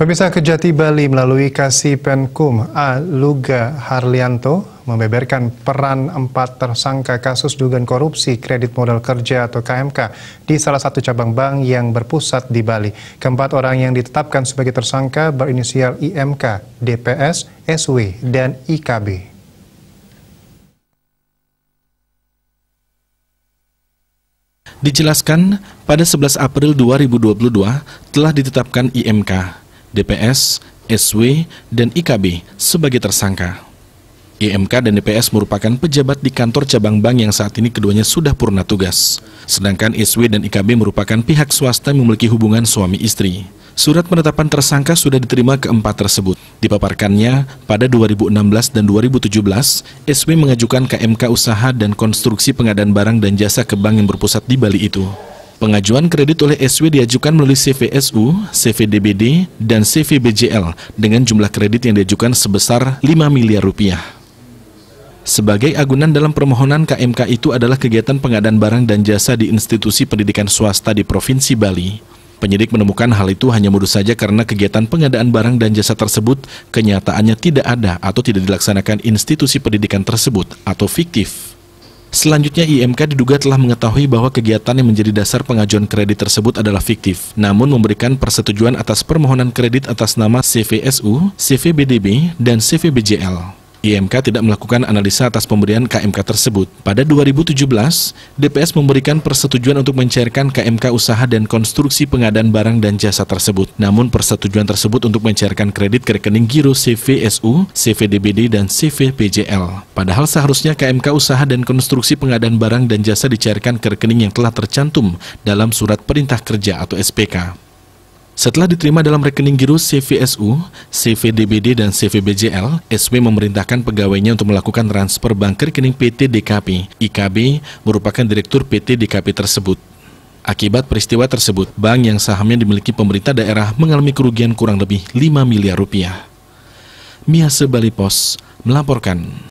Pemirsa Kejati Bali melalui Kasih Penkum A. Luga Harlianto membeberkan peran empat tersangka kasus dugaan korupsi kredit modal kerja atau KMK di salah satu cabang bank yang berpusat di Bali. Keempat orang yang ditetapkan sebagai tersangka berinisial IMK, DPS, SW, dan IKB. Dijelaskan, pada 11 April 2022 telah ditetapkan IMK DPS, SW, dan IKB sebagai tersangka. IMK e dan DPS merupakan pejabat di kantor cabang bank yang saat ini keduanya sudah purna tugas. Sedangkan SW dan IKB merupakan pihak swasta yang memiliki hubungan suami istri. Surat penetapan tersangka sudah diterima keempat tersebut. Dipaparkannya pada 2016 dan 2017, SW mengajukan KMK usaha dan konstruksi pengadaan barang dan jasa ke bank yang berpusat di Bali itu. Pengajuan kredit oleh SW diajukan melalui CVSU, CVDBD, dan CVBJL dengan jumlah kredit yang diajukan sebesar 5 miliar rupiah. Sebagai agunan dalam permohonan KMK itu adalah kegiatan pengadaan barang dan jasa di institusi pendidikan swasta di Provinsi Bali. Penyidik menemukan hal itu hanya modus saja karena kegiatan pengadaan barang dan jasa tersebut kenyataannya tidak ada atau tidak dilaksanakan institusi pendidikan tersebut atau fiktif. Selanjutnya, IMK diduga telah mengetahui bahwa kegiatan yang menjadi dasar pengajuan kredit tersebut adalah fiktif, namun memberikan persetujuan atas permohonan kredit atas nama CVSU, CVBDB, dan CVBJL. IMK tidak melakukan analisa atas pemberian KMK tersebut. Pada 2017, DPS memberikan persetujuan untuk mencairkan KMK usaha dan konstruksi pengadaan barang dan jasa tersebut. Namun persetujuan tersebut untuk mencairkan kredit ke rekening giro CVSU, CVDBD, dan CVPJL. Padahal seharusnya KMK usaha dan konstruksi pengadaan barang dan jasa dicairkan ke rekening yang telah tercantum dalam surat perintah kerja atau SPK. Setelah diterima dalam rekening giro CVSU, CVDBD, dan CVBJL, SW memerintahkan pegawainya untuk melakukan transfer bank rekening PT DKP. IKB merupakan direktur PT DKP tersebut. Akibat peristiwa tersebut, bank yang sahamnya dimiliki pemerintah daerah mengalami kerugian kurang lebih 5 miliar rupiah. Mia Sebali Pos melaporkan.